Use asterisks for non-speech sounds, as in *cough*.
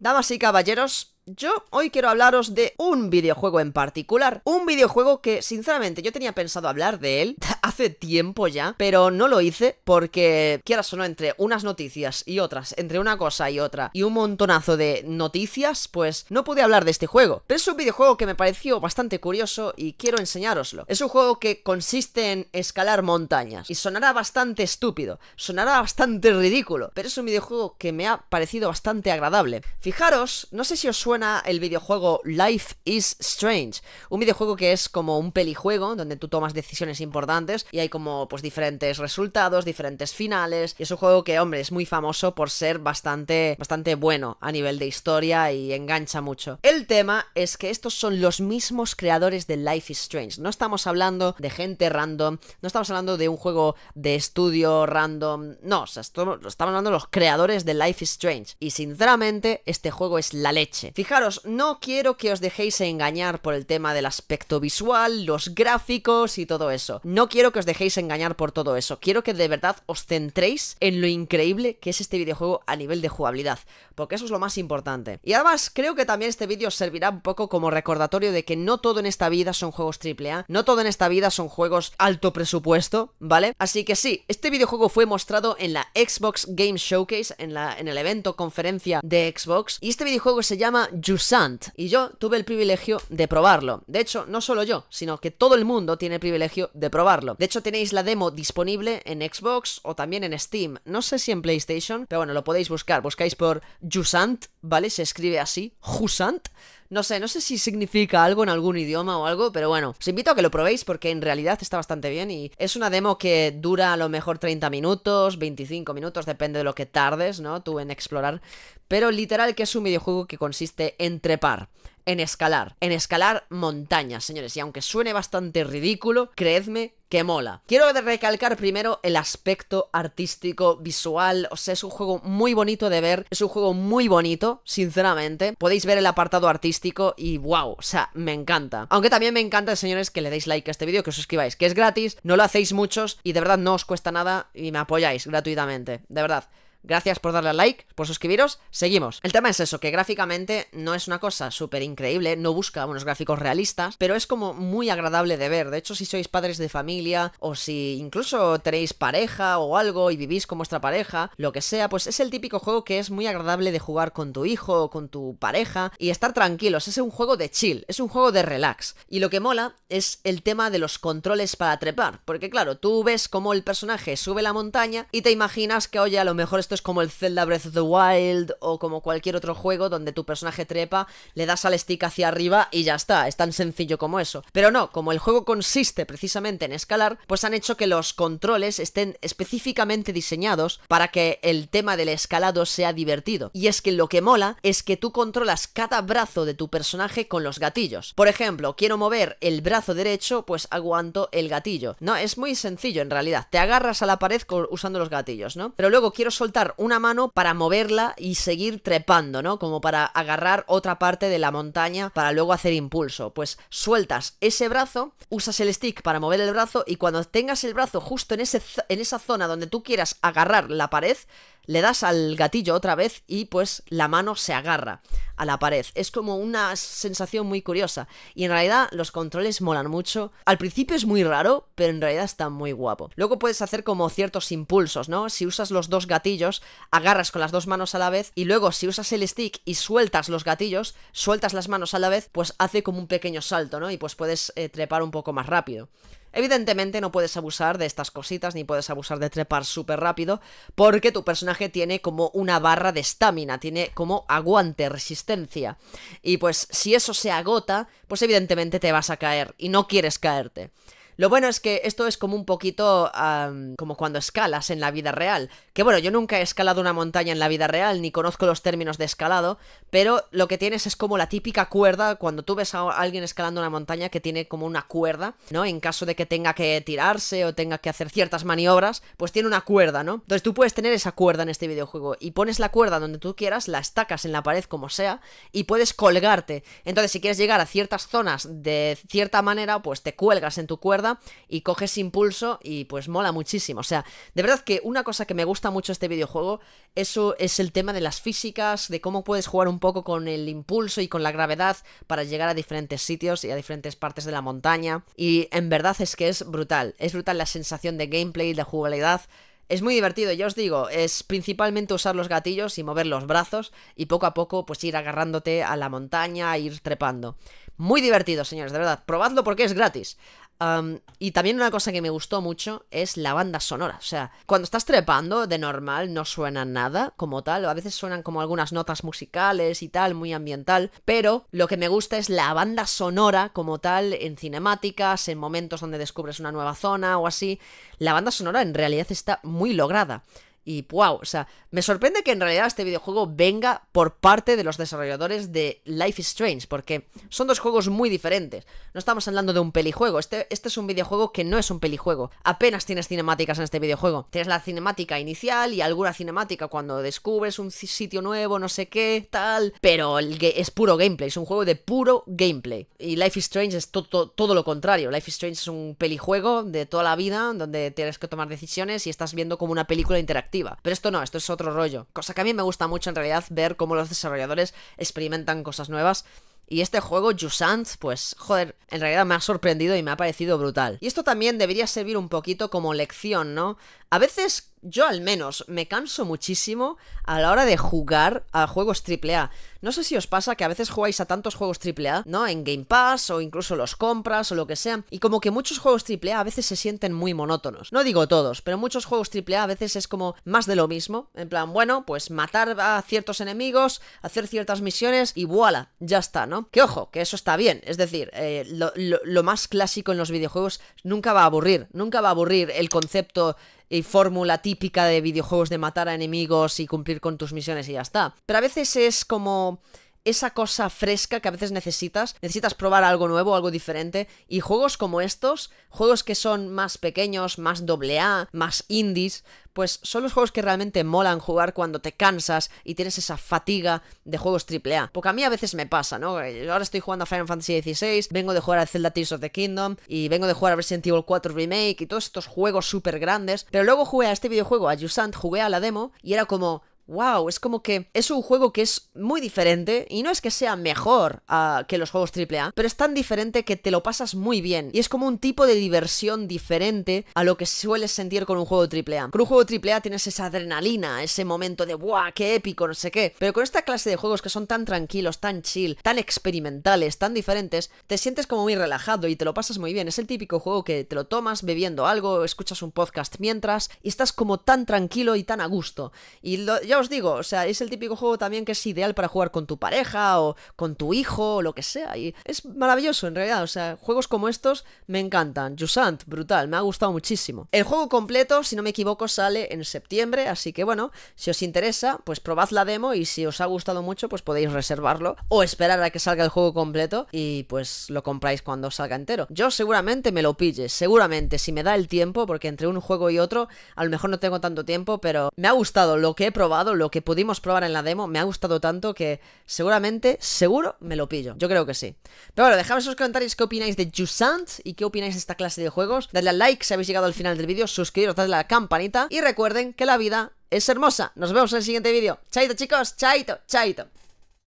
Damas y caballeros, yo hoy quiero hablaros de un videojuego en particular, un videojuego que sinceramente yo tenía pensado hablar de él *laughs* hace tiempo ya, pero no lo hice porque, quieras o no, entre unas noticias y otras, entre una cosa y otra, y un montonazo de noticias, pues no pude hablar de este juego. Pero es un videojuego que me pareció bastante curioso y quiero enseñároslo. Es un juego que consiste en escalar montañas, y sonará bastante estúpido, sonará bastante ridículo, pero es un videojuego que me ha parecido bastante agradable. Fijaros, no sé si os suena suena el videojuego Life is Strange? Un videojuego que es como un pelijuego donde tú tomas decisiones importantes y hay como pues diferentes resultados, diferentes finales. Y es un juego que, hombre, es muy famoso por ser bastante, bastante bueno a nivel de historia y engancha mucho. El tema es que estos son los mismos creadores de Life is Strange. No estamos hablando de gente random, no estamos hablando de un juego de estudio random, no, estamos hablando de los creadores de Life is Strange. Y sinceramente, este juego es la leche. Fijaros, no quiero que os dejéis engañar por el tema del aspecto visual, los gráficos y todo eso. No quiero que os dejéis engañar por todo eso. Quiero que de verdad os centréis en lo increíble que es este videojuego a nivel de jugabilidad, porque eso es lo más importante. Y además, creo que también este vídeo os servirá un poco como recordatorio de que no todo en esta vida son juegos AAA, no todo en esta vida son juegos alto presupuesto, ¿vale? Así que sí, este videojuego fue mostrado en la Xbox Game Showcase, en, la, en el evento conferencia de Xbox, y este videojuego se llama Jusant. Y yo tuve el privilegio de probarlo. De hecho, no solo yo, sino que todo el mundo tiene el privilegio de probarlo. De hecho, tenéis la demo disponible en Xbox o también en Steam. No sé si en PlayStation, pero bueno, lo podéis buscar. Buscáis por Jusant, ¿vale? Se escribe así, Jusant. No sé, no sé si significa algo en algún idioma o algo, pero bueno, os invito a que lo probéis porque en realidad está bastante bien y es una demo que dura a lo mejor 30 minutos, 25 minutos, depende de lo que tardes, ¿no? Tú en explorar. Pero literal que es un videojuego que consiste Entrepar, en en escalar, en escalar montañas, señores. Y aunque suene bastante ridículo, creedme que mola. Quiero recalcar primero el aspecto artístico, visual, o sea, es un juego muy bonito de ver, es un juego muy bonito, sinceramente. Podéis ver el apartado artístico y wow, o sea, me encanta. Aunque también me encanta, señores, que le deis like a este vídeo, que os suscribáis, que es gratis, no lo hacéis muchos y de verdad no os cuesta nada y me apoyáis gratuitamente, de verdad. Gracias por darle a like, por suscribiros. Seguimos. El tema es eso, que gráficamente no es una cosa súper increíble, no busca unos gráficos realistas, pero es como muy agradable de ver. De hecho, si sois padres de familia o si incluso tenéis pareja o algo y vivís con vuestra pareja, lo que sea, pues es el típico juego que es muy agradable de jugar con tu hijo o con tu pareja y estar tranquilos. Es un juego de chill, es un juego de relax. Y lo que mola es el tema de los controles para trepar, porque claro, tú ves cómo el personaje sube la montaña y te imaginas que, oye, a lo mejor esto es como el Zelda Breath of the Wild o como cualquier otro juego donde tu personaje trepa, le das al stick hacia arriba y ya está, es tan sencillo como eso. Pero no, como el juego consiste precisamente en escalar, pues han hecho que los controles estén específicamente diseñados para que el tema del escalado sea divertido. Y es que lo que mola es que tú controlas cada brazo de tu personaje con los gatillos. Por ejemplo, quiero mover el brazo derecho, pues aguanto el gatillo. No, es muy sencillo en realidad. Te agarras a la pared usando los gatillos, ¿no? Pero luego quiero soltar una mano para moverla y seguir trepando, ¿no? Como para agarrar otra parte de la montaña para luego hacer impulso. Pues sueltas ese brazo, usas el stick para mover el brazo y cuando tengas el brazo justo en, ese en esa zona donde tú quieras agarrar la pared, le das al gatillo otra vez y pues la mano se agarra a la pared. Es como una sensación muy curiosa. Y en realidad los controles molan mucho. Al principio es muy raro, pero en realidad está muy guapo. Luego puedes hacer como ciertos impulsos, ¿no? Si usas los dos gatillos, agarras con las dos manos a la vez y luego si usas el stick y sueltas los gatillos, sueltas las manos a la vez, pues hace como un pequeño salto, ¿no? Y pues puedes eh, trepar un poco más rápido. Evidentemente no puedes abusar de estas cositas ni puedes abusar de trepar súper rápido porque tu personaje tiene como una barra de estamina, tiene como aguante, resistencia. Y pues si eso se agota, pues evidentemente te vas a caer y no quieres caerte. Lo bueno es que esto es como un poquito como cuando escalas en la vida real. Que bueno, yo nunca he escalado una montaña en la vida real, ni conozco los términos de escalado, pero lo que tienes es como la típica cuerda, cuando tú ves a alguien escalando una montaña que tiene como una cuerda, ¿no? En caso de que tenga que tirarse o tenga que hacer ciertas maniobras, pues tiene una cuerda, ¿no? Entonces tú puedes tener esa cuerda en este videojuego y pones la cuerda donde tú quieras, la estacas en la pared como sea y puedes colgarte. Entonces si quieres llegar a ciertas zonas de cierta manera, pues te cuelgas en tu cuerda y coges impulso y pues mola muchísimo. O sea, de verdad que una cosa que me gusta mucho este videojuego eso es el tema de las físicas, de cómo puedes jugar un poco con el impulso y con la gravedad para llegar a diferentes sitios y a diferentes partes de la montaña. Y en verdad es que es brutal, es brutal la sensación de gameplay, de jugabilidad. Es muy divertido, ya os digo, es principalmente usar los gatillos y mover los brazos y poco a poco pues ir agarrándote a la montaña, ir trepando. Muy divertido, señores, de verdad, probadlo porque es gratis y también una cosa que me gustó mucho es la banda sonora. O sea, cuando estás trepando, de normal no suena nada como tal. A veces suenan como algunas notas musicales y tal, muy ambiental. Pero lo que me gusta es la banda sonora como tal en cinemáticas, en momentos donde descubres una nueva zona o así. La banda sonora en realidad está muy lograda. Y wow, o sea, me sorprende que en realidad este videojuego venga por parte de los desarrolladores de Life is Strange, porque son dos juegos muy diferentes. No estamos hablando de un pelijuego, este, este es un videojuego que no es un pelijuego. Apenas tienes cinemáticas en este videojuego. Tienes la cinemática inicial y alguna cinemática cuando descubres un sitio nuevo, no sé qué, tal. Pero es puro gameplay, es un juego de puro gameplay. Y Life is Strange es todo lo contrario. Life is Strange es un pelijuego de toda la vida, donde tienes que tomar decisiones y estás viendo como una película interactiva. Pero esto no, esto es otro rollo. Cosa que a mí me gusta mucho en realidad ver cómo los desarrolladores experimentan cosas nuevas. Y este juego, Jusant, pues, joder, en realidad me ha sorprendido y me ha parecido brutal. Y esto también debería servir un poquito como lección, ¿no? A veces yo al menos me canso muchísimo a la hora de jugar a juegos AAA. No sé si os pasa que a veces jugáis a tantos juegos AAA, ¿no? En Game Pass o incluso los compras o lo que sea. Y como que muchos juegos AAA a veces se sienten muy monótonos. No digo todos, pero muchos juegos AAA a veces es como más de lo mismo. En plan, bueno, pues matar a ciertos enemigos, hacer ciertas misiones y voilà, ya está, ¿no? Que ojo, que eso está bien. Es decir, eh, lo más clásico en los videojuegos nunca va a aburrir. Nunca va a aburrir el concepto y fórmula típica de videojuegos de matar a enemigos y cumplir con tus misiones y ya está. Pero a veces es como esa cosa fresca que a veces necesitas. Necesitas probar algo nuevo, algo diferente. Y juegos como estos, juegos que son más pequeños, más doble A, más indies, pues son los juegos que realmente molan jugar cuando te cansas y tienes esa fatiga de juegos AAA. Porque a mí a veces me pasa, ¿no? ahora estoy jugando a Final Fantasy XVI, vengo de jugar a Zelda Tears of the Kingdom y vengo de jugar a Resident Evil 4 Remake y todos estos juegos súper grandes. Pero luego jugué a este videojuego, a Yusant, jugué a la demo y era como, wow, es como que es un juego que es muy diferente y no es que sea mejor ah, que los juegos AAA, pero es tan diferente que te lo pasas muy bien y es como un tipo de diversión diferente a lo que sueles sentir con un juego AAA. Con un juego AAA tienes esa adrenalina, ese momento de wow, qué épico, no sé qué, pero con esta clase de juegos que son tan tranquilos, tan chill, tan experimentales, tan diferentes, te sientes como muy relajado y te lo pasas muy bien. Es el típico juego que te lo tomas bebiendo algo, escuchas un podcast mientras y estás como tan tranquilo y tan a gusto. Y lo, yo os digo, o sea, es el típico juego también que es ideal para jugar con tu pareja o con tu hijo o lo que sea. Y es maravilloso en realidad, o sea, juegos como estos me encantan. Jusant, brutal, me ha gustado muchísimo. El juego completo, si no me equivoco, sale en septiembre, así que bueno, si os interesa, pues probad la demo y si os ha gustado mucho, pues podéis reservarlo o esperar a que salga el juego completo y pues lo compráis cuando salga entero. Yo seguramente me lo pille, seguramente, si me da el tiempo, porque entre un juego y otro, a lo mejor no tengo tanto tiempo, pero me ha gustado lo que he probado lo que pudimos probar en la demo, me ha gustado tanto que seguramente, seguro, me lo pillo. Yo creo que sí. Pero bueno, dejadme en sus comentarios qué opináis de Jusant y qué opináis de esta clase de juegos. Dadle a like si habéis llegado al final del vídeo, suscribiros, dadle a la campanita y recuerden que la vida es hermosa. Nos vemos en el siguiente vídeo. Chaito chicos, chaito, chaito.